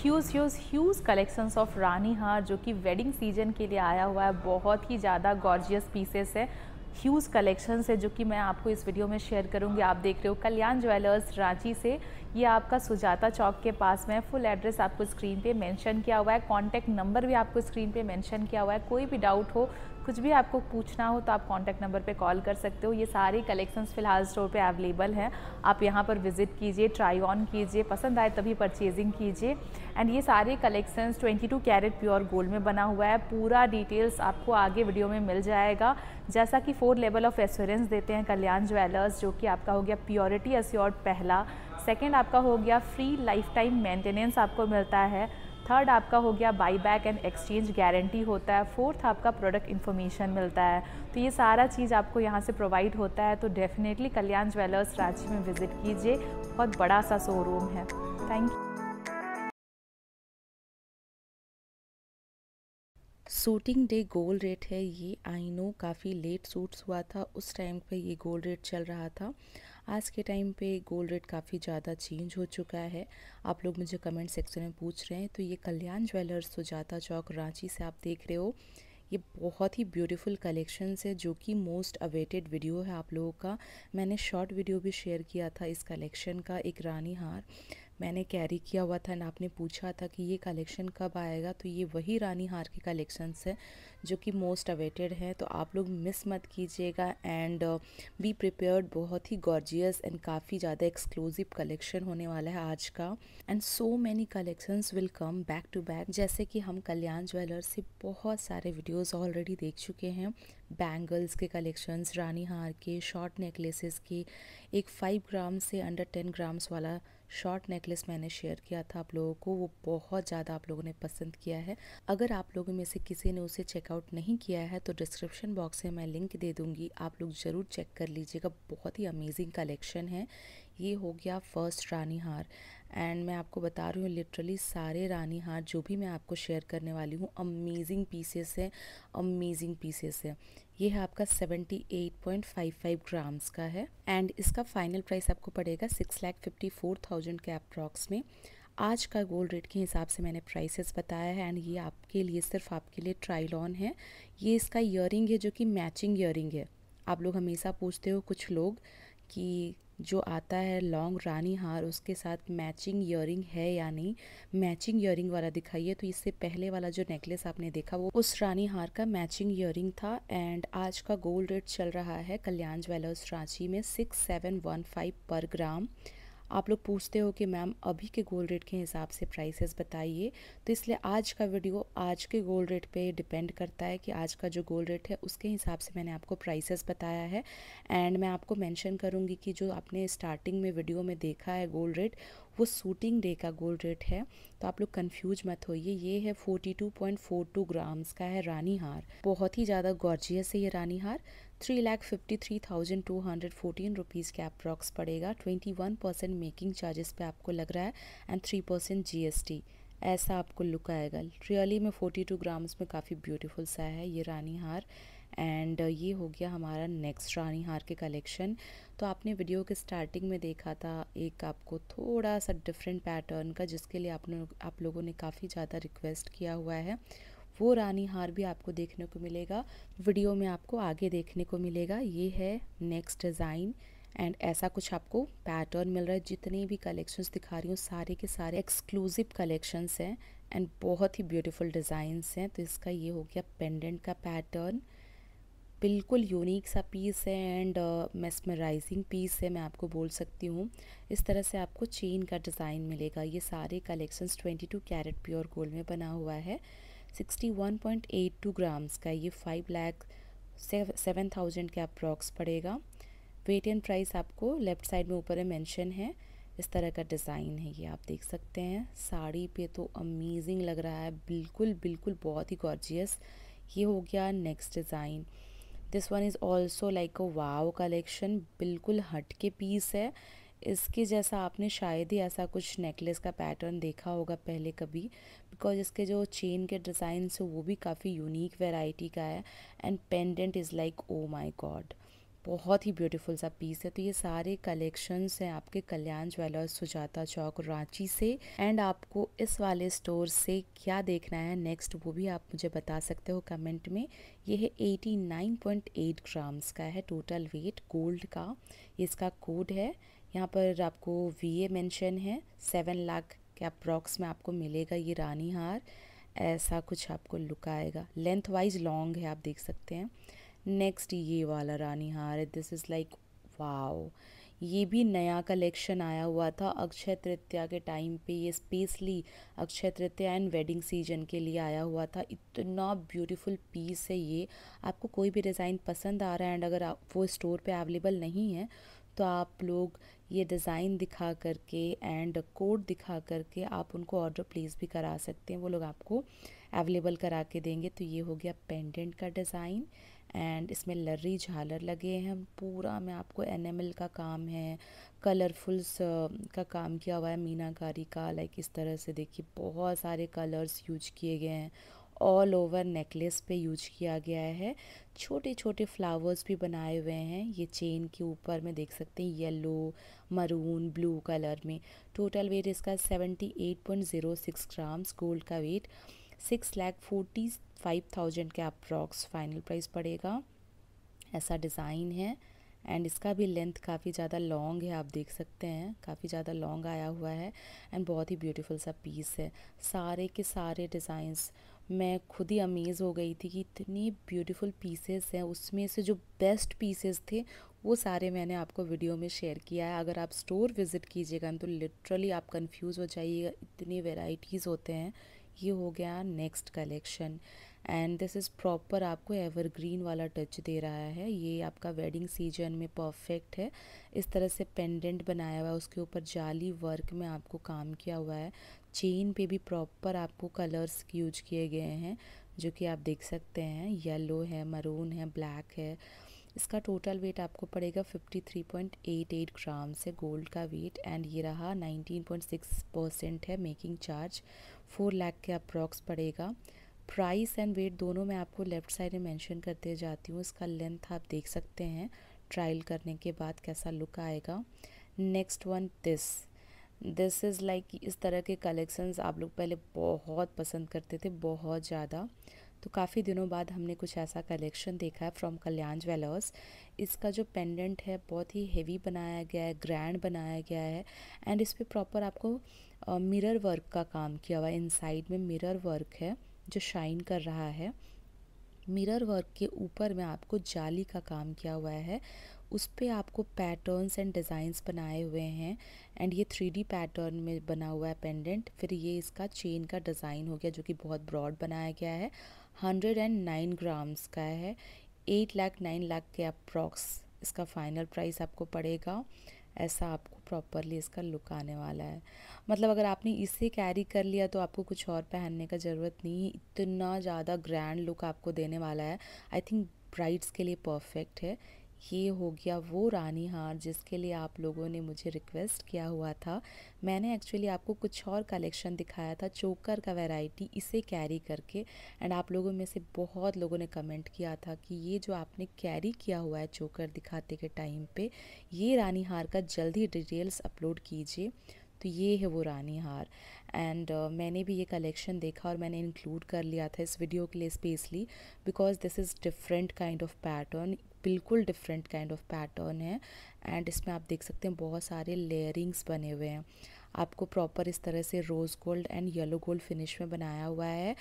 Huge huge huge collections of रानी हार जो कि वेडिंग सीजन के लिए आया हुआ है बहुत ही ज़्यादा गॉर्जियस पीसेस है ह्यूज कलेक्शंस है जो कि मैं आपको इस वीडियो में शेयर करूंगी आप देख रहे हो कल्याण ज्वेलर्स रांची से ये आपका सुजाता चौक के पास में फुल एड्रेस आपको स्क्रीन पे मेंशन किया हुआ है कॉन्टैक्ट नंबर भी आपको स्क्रीन पे मेंशन किया हुआ है कोई भी डाउट हो कुछ भी आपको पूछना हो तो आप कॉन्टैक्ट नंबर पर कॉल कर सकते हो ये सारी कलेक्शंस फ़िलहाल स्टोर पे अवेलेबल हैं आप यहाँ पर विज़िट कीजिए ट्राई ऑन कीजिए पसंद आए तभी परचेजिंग कीजिए एंड ये सारे कलेक्शंस 22 कैरेट प्योर गोल्ड में बना हुआ है पूरा डिटेल्स आपको आगे वीडियो में मिल जाएगा जैसा कि फोर लेवल ऑफ एश्योरेंस देते हैं कल्याण ज्वेलर्स जो कि आपका हो गया प्योरिटी अस्योर्ड पहला सेकेंड आपका हो गया फ्री लाइफ टाइम मेंटेनेंस आपको मिलता है थर्ड आपका हो गया buy back and exchange guarantee होता है फोर्थ आपका प्रोडक्ट इन्फॉर्मेशन मिलता है तो ये सारा चीज़ आपको यहाँ से प्रोवाइड होता है तो डेफिनेटली कल्याण ज्वेलर्स रांची में विज़िट कीजिए बहुत बड़ा सा शोरूम है thank you shooting day gold rate है ये आई नो काफ़ी लेट सूट्स हुआ था उस टाइम पे ये गोल्ड रेट चल रहा था आज के टाइम पे गोल्ड रेट काफ़ी ज़्यादा चेंज हो चुका है आप लोग मुझे कमेंट सेक्शन में पूछ रहे हैं तो ये कल्याण ज्वेलर्स सुजाता चौक रांची से आप देख रहे हो ये बहुत ही ब्यूटीफुल कलेक्शंस है जो कि मोस्ट अवेटेड वीडियो है आप लोगों का मैंने शॉर्ट वीडियो भी शेयर किया था इस कलेक्शन का एक रानी हार मैंने कैरी किया हुआ था एंड आपने पूछा था कि ये कलेक्शन कब आएगा तो ये वही रानी हार के कलेक्शंस हैं जो कि मोस्ट अवेटेड हैं तो आप लोग मिस मत कीजिएगा एंड बी प्रिपेयर्ड बहुत ही गॉर्जियस एंड काफ़ी ज़्यादा एक्सक्लूसिव कलेक्शन होने वाला है आज का and so many collections will come back to back जैसे कि हम कल्याण ज्वेलर से बहुत सारे वीडियोज़ ऑलरेडी देख चुके हैं बैंगल्स के कलेक्शंस रानी हार के शॉर्ट नेकलेसेस के एक फाइव ग्राम से अंडर टेन ग्राम्स वाला शॉर्ट नेकलेस मैंने शेयर किया था आप लोगों को वो बहुत ज़्यादा आप लोगों ने पसंद किया है अगर आप लोगों में से किसी ने उसे चेकआउट नहीं किया है तो डिस्क्रिप्शन बॉक्स में मैं लिंक दे दूँगी आप लोग ज़रूर चेक कर लीजिएगा बहुत ही अमेजिंग कलेक्शन है ये हो गया फर्स्ट रानी हार एंड मैं आपको बता रही हूँ लिटरली सारे रानी हार जो भी मैं आपको शेयर करने वाली हूँ अमेजिंग पीसेस हैं अमेजिंग पीसेस हैं ये है आपका 78.55 ग्राम्स का है एंड इसका फाइनल प्राइस आपको पड़ेगा six lakh fifty four thousand के अप्रॉक्स में आज का गोल्ड रेट के हिसाब से मैंने प्राइसेस बताया है एंड ये आपके लिए सिर्फ आपके लिए ट्रायल ऑन है ये इसका ईयरिंग है जो कि मैचिंग ईयरिंग है आप लोग हमेशा पूछते हो कुछ लोग कि जो आता है लॉन्ग रानी हार उसके साथ मैचिंग ईयरिंग है या नहीं मैचिंग ईयरिंग वाला दिखाइए तो इससे पहले वाला जो नेकलेस आपने देखा वो उस रानी हार का मैचिंग ईयरिंग था एंड आज का गोल्ड रेट चल रहा है कल्याण ज्वेलर्स रांची में सिक्स सेवन वन फाइव पर ग्राम आप लोग पूछते हो कि मैम अभी के गोल्ड रेट के हिसाब से प्राइसेस बताइए तो इसलिए आज का वीडियो आज के गोल्ड रेट पे डिपेंड करता है कि आज का जो गोल्ड रेट है उसके हिसाब से मैंने आपको प्राइसेस बताया है एंड मैं आपको मेंशन करूँगी कि जो आपने स्टार्टिंग में वीडियो में देखा है गोल्ड रेट वो शूटिंग डे का गोल्ड रेट है तो आप लोग कन्फ्यूज मत होइए ये है 42.42 ग्राम्स का है रानी हार बहुत ही ज़्यादा गॉर्जियस है ये रानी हार three lakh fifty three thousand two hundred fourteen rupees के अप्रॉक्स पड़ेगा twenty one percent making charges पे आपको लग रहा है and three percent G S T ऐसा आपको लुक आएगा रियली में फोर्टी टू ग्राम्स में काफ़ी ब्यूटीफुल सा है ये रानी हार एंड ये हो गया हमारा नेक्स्ट रानी हार के कलेक्शन तो आपने वीडियो के स्टार्टिंग में देखा था एक आपको थोड़ा सा डिफरेंट पैटर्न का जिसके लिए आपने आप लोगों ने काफ़ी ज़्यादा रिक्वेस्ट किया हुआ है वो रानी हार भी आपको देखने को मिलेगा वीडियो में आपको आगे देखने को मिलेगा ये है नेक्स्ट डिज़ाइन एंड ऐसा कुछ आपको पैटर्न मिल रहा है जितने भी कलेक्शंस दिखा रही हूँ सारे के सारे एक्सक्लूसिव कलेक्शंस हैं एंड बहुत ही ब्यूटीफुल डिज़ाइंस हैं तो इसका ये हो गया पेंडेंट का पैटर्न बिल्कुल यूनिक सा पीस है एंड मेस्मराइजिंग पीस है मैं आपको बोल सकती हूँ इस तरह से आपको चेन का डिज़ाइन मिलेगा ये सारे कलेक्शंस 22 कैरेट प्योर गोल्ड में बना हुआ है 61.82 ग्राम्स का ये फाइव लैख सेवन थाउजेंड के अप्रॉक्स पड़ेगा वेट एंड प्राइस आपको लेफ़्ट साइड में ऊपर है मेंशन है इस तरह का डिज़ाइन है ये आप देख सकते हैं साड़ी पे तो अमेजिंग लग रहा है बिल्कुल बिल्कुल बहुत ही गॉर्जियस ये हो गया next design this one is also like a wow collection बिल्कुल हट के पीस है इसके जैसा आपने शायद ही ऐसा कुछ नेकलेस का पैटर्न देखा होगा पहले कभी बिकॉज इसके जो चेन के डिज़ाइंस से वो भी काफ़ी यूनिक वेराइटी का है and pendant is like oh my god बहुत ही ब्यूटीफुल सा पीस है तो ये सारे कलेक्शंस हैं आपके कल्याण ज्वेलर्स सुजाता चौक रांची से एंड आपको इस वाले स्टोर से क्या देखना है नेक्स्ट वो भी आप मुझे बता सकते हो कमेंट में ये है एट ग्राम्स का है टोटल वेट गोल्ड का इसका कोड है यहाँ पर आपको वी ए मैंशन है सेवन लाख के अप्रॉक्स में आपको मिलेगा ये रानी हार ऐसा कुछ आपको लुक आएगा लेंथ वाइज लॉन्ग है आप देख सकते हैं नेक्स्ट ये वाला रानी हार दिस इज़ लाइक वाओ ये भी नया कलेक्शन आया हुआ था अक्षय तृतीया के टाइम पे ये specially Akshaya Tritiya and wedding season के लिए आया हुआ था इतना ब्यूटीफुल पीस है ये आपको कोई भी डिज़ाइन पसंद आ रहा है एंड अगर आप वो स्टोर पे अवेलेबल नहीं है तो आप लोग ये डिज़ाइन दिखा करके एंड कोड दिखा करके आप उनको ऑर्डर प्लेस भी करा सकते हैं वो लोग आपको अवेलेबल करा के देंगे तो ये हो गया पेंडेंट का डिज़ाइन एंड इसमें लर्री झालर लगे हैं पूरा में आपको एनिमल का काम है कलरफुल्स का काम किया हुआ है मीनाकारी का लाइक इस तरह से देखिए बहुत सारे कलर्स यूज किए गए हैं ऑल ओवर नेकलेस पे यूज किया गया है छोटे छोटे फ्लावर्स भी बनाए हुए हैं ये चेन के ऊपर में देख सकते हैं येलो मरून ब्लू कलर में टोटल वेट इसका seventy eight point zero six grams gold का weight six lakh forty five thousand के अप्रॉक्स फाइनल प्राइस पड़ेगा ऐसा डिज़ाइन है एंड इसका भी लेंथ काफ़ी ज़्यादा लॉन्ग है आप देख सकते हैं काफ़ी ज़्यादा लॉन्ग आया हुआ है एंड बहुत ही ब्यूटीफुल सा पीस है सारे के सारे डिज़ाइंस मैं खुद ही अमेज़ हो गई थी कि इतनी ब्यूटीफुल पीसेस हैं उसमें से जो बेस्ट पीसेस थे वो सारे मैंने आपको वीडियो में शेयर किया है अगर आप स्टोर विज़िट कीजिएगा तो लिटरली आप कंफ्यूज हो जाइएगा इतनी वेराइटीज़ होते हैं ये हो गया next collection and this is proper आपको एवरग्रीन वाला टच दे रहा है ये आपका वेडिंग सीजन में परफेक्ट है इस तरह से पेंडेंट बनाया हुआ है उसके ऊपर जाली वर्क में आपको काम किया हुआ है चेन पे भी प्रॉपर आपको कलर्स यूज किए गए हैं जो कि आप देख सकते हैं येलो है मरून है ब्लैक है इसका टोटल वेट आपको पड़ेगा 53.88 ग्राम से गोल्ड का वेट एंड ये रहा 19.6 परसेंट है मेकिंग चार्ज 4 लाख के अप्रॉक्स पड़ेगा प्राइस एंड वेट दोनों मैं आपको लेफ़्ट साइड में मेंशन करते जाती हूँ इसका लेंथ आप देख सकते हैं ट्रायल करने के बाद कैसा लुक आएगा next one this this is like इस तरह के कलेक्शंस आप लोग पहले बहुत पसंद करते थे बहुत ज़्यादा तो काफ़ी दिनों बाद हमने कुछ ऐसा कलेक्शन देखा है फ्रॉम कल्याण ज्वेलर्स इसका जो पेंडेंट है बहुत ही हेवी बनाया गया है ग्रैंड बनाया गया है एंड इस पर प्रॉपर आपको मिरर वर्क का काम किया हुआ है इनसाइड में मिरर वर्क है जो शाइन कर रहा है मिरर वर्क के ऊपर में आपको जाली का काम किया हुआ है उस पर आपको पैटर्न्स एंड डिज़ाइंस बनाए हुए हैं एंड ये थ्री पैटर्न में बना हुआ है पेंडेंट फिर ये इसका चेन का डिज़ाइन हो गया जो कि बहुत ब्रॉड बनाया गया है हंड्रेड एंड नाइन ग्राम्स का है एट लाख नाइन लाख के अप्रॉक्स इसका फाइनल प्राइस आपको पड़ेगा ऐसा आपको प्रॉपरली इसका लुक आने वाला है मतलब अगर आपने इसे कैरी कर लिया तो आपको कुछ और पहनने का ज़रूरत नहीं है इतना ज़्यादा ग्रैंड लुक आपको देने वाला है आई थिंक ब्राइड्स के लिए परफेक्ट है ये हो गया वो रानी हार जिसके लिए आप लोगों ने मुझे रिक्वेस्ट किया हुआ था मैंने एक्चुअली आपको कुछ और कलेक्शन दिखाया था चोकर का वैरायटी इसे कैरी करके एंड आप लोगों में से बहुत लोगों ने कमेंट किया था कि ये जो आपने कैरी किया हुआ है चोकर दिखाते के टाइम पे ये रानी हार का जल्द ही डिटेल्स अपलोड कीजिए तो ये है वो रानी हार एंड uh, मैंने भी ये कलेक्शन देखा और मैंने इंक्लूड कर लिया था इस वीडियो के लिए specially because this is different kind of pattern बिल्कुल डिफरेंट काइंड ऑफ पैटर्न है एंड इसमें आप देख सकते हैं बहुत सारे लेयरिंग्स बने हुए हैं आपको प्रॉपर इस तरह से rose gold and yellow gold finish में बनाया हुआ है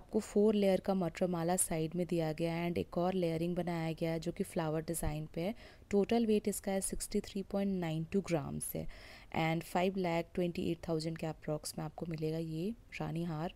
आपको फोर लेयर का मटर माला साइड में दिया गया है एंड एक और लेयरिंग बनाया गया है जो कि फ्लावर डिज़ाइन पे है टोटल वेट इसका है sixty three point nine two grams है and five lakh twenty eight thousand के अप्रॉक्स में आपको मिलेगा ये रानी हार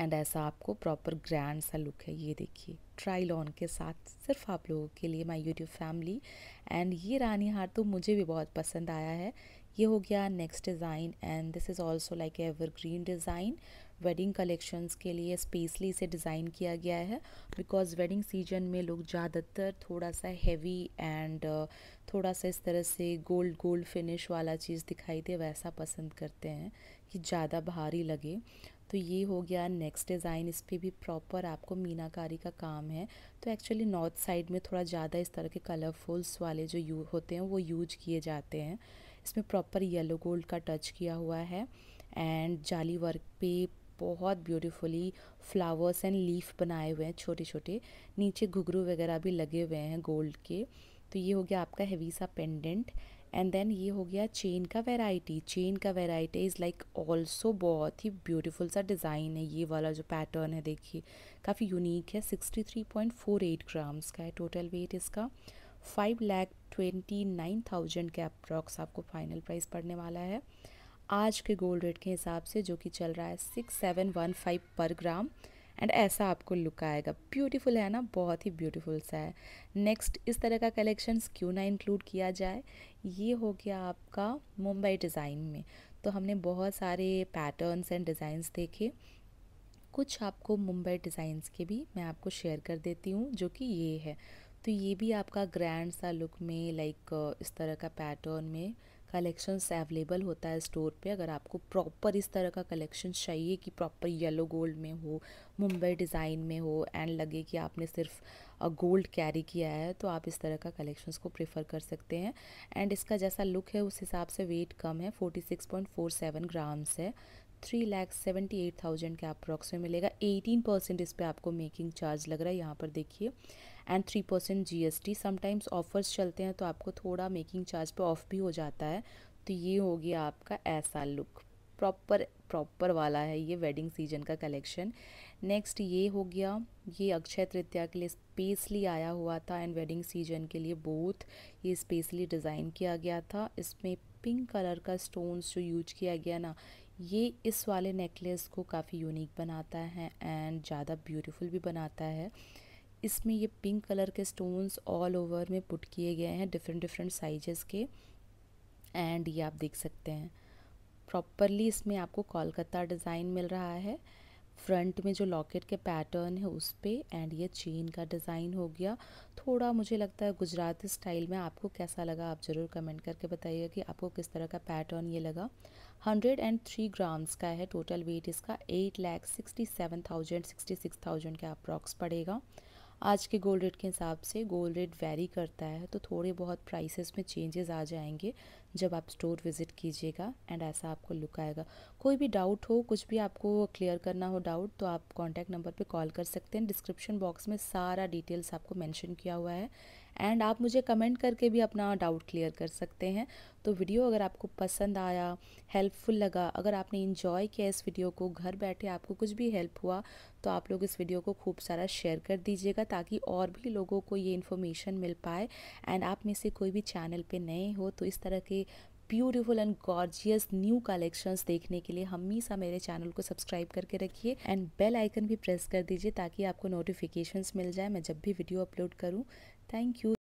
एंड ऐसा आपको प्रॉपर ग्रैंड सा लुक है ये देखिए ट्राइल ऑन के साथ सिर्फ आप लोगों के लिए माय यूट्यूब फैमिली एंड ये रानी हार तो मुझे भी बहुत पसंद आया है ये हो गया next design and this is also like evergreen design wedding collections के लिए स्पेसली इसे डिज़ाइन किया गया है बिकॉज वेडिंग सीजन में लोग ज़्यादातर थोड़ा सा हैवी एंड uh, थोड़ा सा इस तरह से गोल्ड गोल्ड फिनिश वाला चीज़ दिखाई दे वैसा पसंद करते हैं कि ज़्यादा भारी लगे तो ये हो गया नेक्स्ट डिज़ाइन इस पर भी प्रॉपर आपको मीनाकारी का काम है तो एक्चुअली नॉर्थ साइड में थोड़ा ज़्यादा इस तरह के कलरफुल्स वाले जो यू होते हैं वो यूज किए जाते हैं इसमें प्रॉपर येलो गोल्ड का टच किया हुआ है एंड जाली वर्क पे बहुत ब्यूटीफुली फ्लावर्स एंड लीफ बनाए हुए हैं छोटे छोटे नीचे घुघरू वगैरह भी लगे हुए हैं गोल्ड के तो ये हो गया आपका हेवी सा पेंडेंट एंड देन ये हो गया चेन का वेराइटी चेन का वेराइटी इज़ लाइक ऑल्सो बहुत ही ब्यूटीफुल सा डिज़ाइन है ये वाला जो पैटर्न है देखिए काफ़ी यूनिक है sixty three point four eight grams का है टोटल वेट इसका five lakh twenty nine thousand के अप्रॉक्स आपको फाइनल प्राइस पड़ने वाला है आज के गोल्ड रेट के हिसाब से जो कि चल रहा है सिक्स सेवन वन फाइव पर ग्राम एंड ऐसा आपको लुक आएगा ब्यूटीफुल है ना बहुत ही ब्यूटीफुल सा है नेक्स्ट इस तरह का कलेक्शंस क्यों ना इंक्लूड किया जाए ये हो गया आपका मुंबई डिज़ाइन में तो हमने बहुत सारे पैटर्न्स एंड डिज़ाइंस देखे कुछ आपको मुंबई डिज़ाइंस के भी मैं आपको शेयर कर देती हूँ जो कि ये है तो ये भी आपका ग्रैंड सा लुक में लाइक इस तरह का पैटर्न में कलेक्शंस अवेलेबल होता है स्टोर पे अगर आपको प्रॉपर इस तरह का कलेक्शन चाहिए कि प्रॉपर येलो गोल्ड में हो मुंबई डिज़ाइन में हो एंड लगे कि आपने सिर्फ गोल्ड कैरी किया है तो आप इस तरह का कलेक्शंस को प्रेफर कर सकते हैं एंड इसका जैसा लुक है उस हिसाब से वेट कम है forty six point four seven grams है three lakhs seventy eight thousand के अप्रॉक्स में मिलेगा एटीन परसेंट इस पर आपको मेकिंग चार्ज लग रहा है यहाँ पर देखिए and three percent G S T sometimes offers चलते हैं तो आपको थोड़ा मेकिंग चार्ज पे ऑफ भी हो जाता है तो ये हो गया आपका ऐसा लुक प्रॉपर प्रॉपर वाला है ये वेडिंग सीजन का कलेक्शन नेक्स्ट ये हो गया ये अक्षय तृतीया के लिए स्पेसली आया हुआ था एंड वेडिंग सीजन के लिए बहुत ये स्पेसली डिज़ाइन किया गया था इसमें पिंक कलर का स्टोन्स जो यूज किया गया ना ये इस वाले नेकलेस को काफ़ी यूनिक बनाता है एंड ज़्यादा ब्यूटीफुल भी बनाता है इसमें ये पिंक कलर के स्टोन्स ऑल ओवर में पुट किए गए हैं डिफरेंट डिफरेंट साइजेस के एंड ये आप देख सकते हैं प्रॉपरली इसमें आपको कोलकाता डिज़ाइन मिल रहा है फ्रंट में जो लॉकेट के पैटर्न है उस पर एंड ये चेन का डिज़ाइन हो गया थोड़ा मुझे लगता है गुजराती स्टाइल में आपको कैसा लगा आप ज़रूर कमेंट करके बताइए कि आपको किस तरह का पैटर्न ये लगा हंड्रेड एंड थ्री ग्राम्स का है टोटल वेट इसका eight lakh sixty seven thousand sixty six thousand के अप्रॉक्स पड़ेगा आज के गोल्ड रेट के हिसाब से गोल्ड रेट वेरी करता है तो थोड़े बहुत प्राइसेस में चेंजेस आ जाएंगे जब आप स्टोर विज़िट कीजिएगा एंड ऐसा आपको लुक आएगा कोई भी डाउट हो कुछ भी आपको क्लियर करना हो डाउट तो आप कॉन्टैक्ट नंबर पे कॉल कर सकते हैं डिस्क्रिप्शन बॉक्स में सारा डिटेल्स आपको मेंशन किया हुआ है एंड आप मुझे कमेंट करके भी अपना डाउट क्लियर कर सकते हैं तो वीडियो अगर आपको पसंद आया हेल्पफुल लगा अगर आपने इन्जॉय किया इस वीडियो को घर बैठे आपको कुछ भी हेल्प हुआ तो आप लोग इस वीडियो को खूब सारा शेयर कर दीजिएगा ताकि और भी लोगों को ये इन्फॉर्मेशन मिल पाए एंड आप में से कोई भी चैनल पर नए हो तो इस तरह के beautiful and gorgeous new collections देखने के लिए हमेशा मेरे चैनल को सब्सक्राइब करके रखिए एंड बेल आइकन भी प्रेस कर दीजिए ताकि आपको नोटिफिकेशंस मिल जाए मैं जब भी वीडियो अपलोड करूँ Thank you.